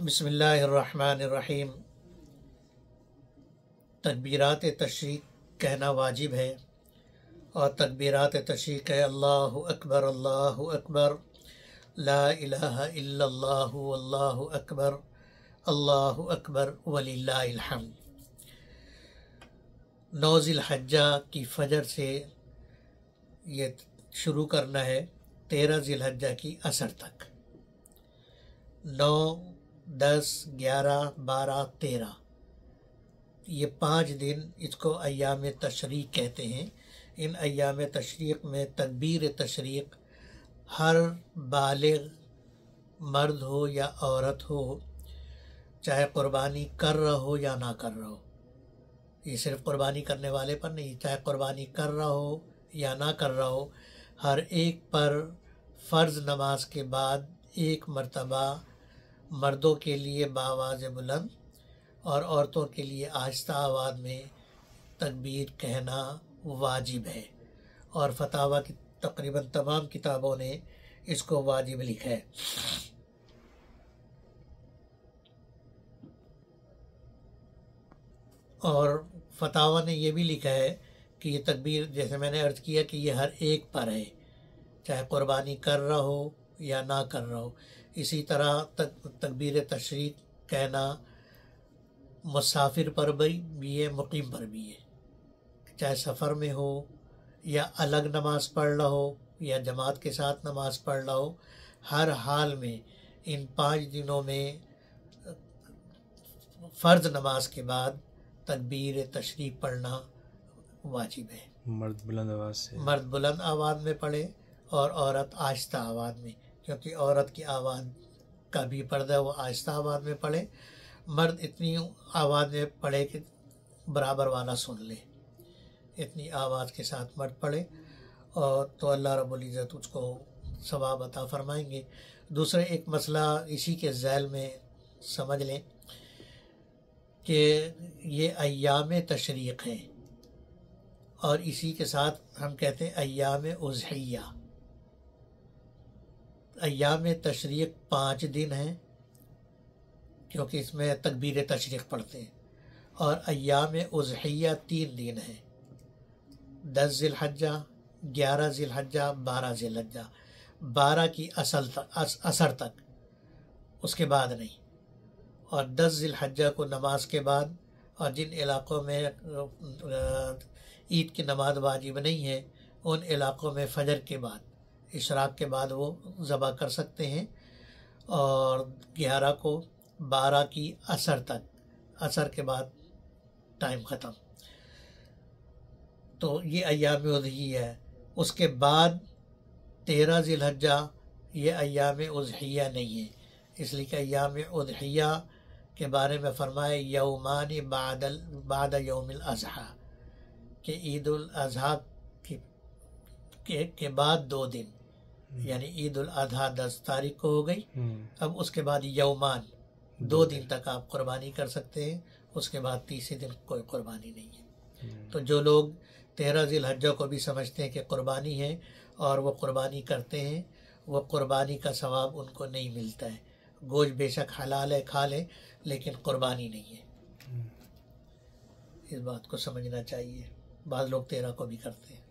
बसमीम तकबीरत तशरीक कहना वाजिब है और तकबीरत तशरीक है अल्लाह अकबर अल्लाह अकबर ला अल्लाह अकबर अल्लाह अकबर वलीम नौज़िलहजा की फजर से ये शुरू करना है तेरह ज़िलहजा की असर तक नौ दस ग्यारह बारह तेरह ये पाँच दिन इसको अयाम तशरीक कहते हैं इन अयाम तशरीक में तकबीर तशरीक हर बालग मर्द हो या औरत हो चाहे कुर्बानी कर रहा हो या ना कर रहा हो ये सिर्फ कुर्बानी करने वाले पर नहीं चाहे कुर्बानी कर रहा हो या ना कर रहा हो हर एक पर फ़र्ज़ नमाज के बाद एक मरतबा मर्दों के लिए बावाज बुलंद और औरतों के लिए आहिस्ता आवाज़ में तकबीर कहना वाजिब है और फतावा की तकरीबन तमाम किताबों ने इसको वाजिब लिखा है और फतावा ने यह भी लिखा है कि ये तकबीर जैसे मैंने अर्ज़ किया कि ये हर एक पर है चाहे कुर्बानी कर रहा हो या ना कर रहा हो इसी तरह तक तकबीर तशरीक कहना मुसाफिर पर भी है मुकीम पर भी है चाहे सफ़र में हो या अलग नमाज़ पढ़ रहा हो या जमात के साथ नमाज़ पढ़ रहा हो हर हाल में इन पाँच दिनों में फ़र्ज नमाज के बाद तकबीर तशरीफ पढ़ना वाजिब है मर्द बुलंद आवाज़ से मर्द बुलंद आवाज़ में पढ़े और औरत आहिस्ता आवाज़ में क्योंकि औरत की आवाज़ का भी पर्दा वो आहिस्ता आवाज़ में पढ़े मर्द इतनी आवाज़ में पढ़े कि बराबर वाला सुन ले इतनी आवाज़ के साथ मर्द पढ़े और तो अल्लाह रबुल्ज़त उसको सवाब अता फ़रमाएंगे दूसरा एक मसला इसी के जैल में समझ लें कि ये अयाम तशरीक़ है और इसी के साथ हम कहते हैं अयाम उजहैया अयाम तशरीक पाँच दिन हैं क्योंकि इसमें तकबीर तशरीक पढ़ते हैं और अयाम उजहैया तीन दिन हैं दस ज़िलहजा ग्यारह ज़िलहजा बारह ज़िलहजा बारह की असल तक अस, असर तक उसके बाद नहीं और दस ज़िलहजा को नमाज़ के बाद और जिन इलाक़ों में ईद की नमाज वाजिब नहीं है उन इलाक़ों में फजर के बाद इशराक के बाद वो ज़बह कर सकते हैं और ग्यारह को बारह की असर तक असर के बाद टाइम ख़त्म तो ये अयाम उजही है उसके बाद तेरह जिलहजा ये अयाम उजहिया नहीं है इसलिए कि अयाम उजहिया के बारे में फरमाए यौमान बादल बाद योमिल अजहा कि ईद अजहा की के, के बाद दो दिन हम्म। यानी ईद उल अजहा दस तारीख को हो गई हम्म। अब उसके बाद यौमान दो दिन तक आप कुर्बानी कर सकते हैं उसके बाद तीसरे दिन कोई कुर्बानी नहीं है हम्म। तो जो लोग तेरह जिल को भी समझते हैं कि कुर्बानी है और वो कुर्बानी करते हैं वो कुर्बानी का सवाब उनको नहीं मिलता है गोश्त बेशक हलाल है खा लें लेकिन कुर्बानी नहीं है इस बात को समझना चाहिए बाद लोग तेरह को भी करते हैं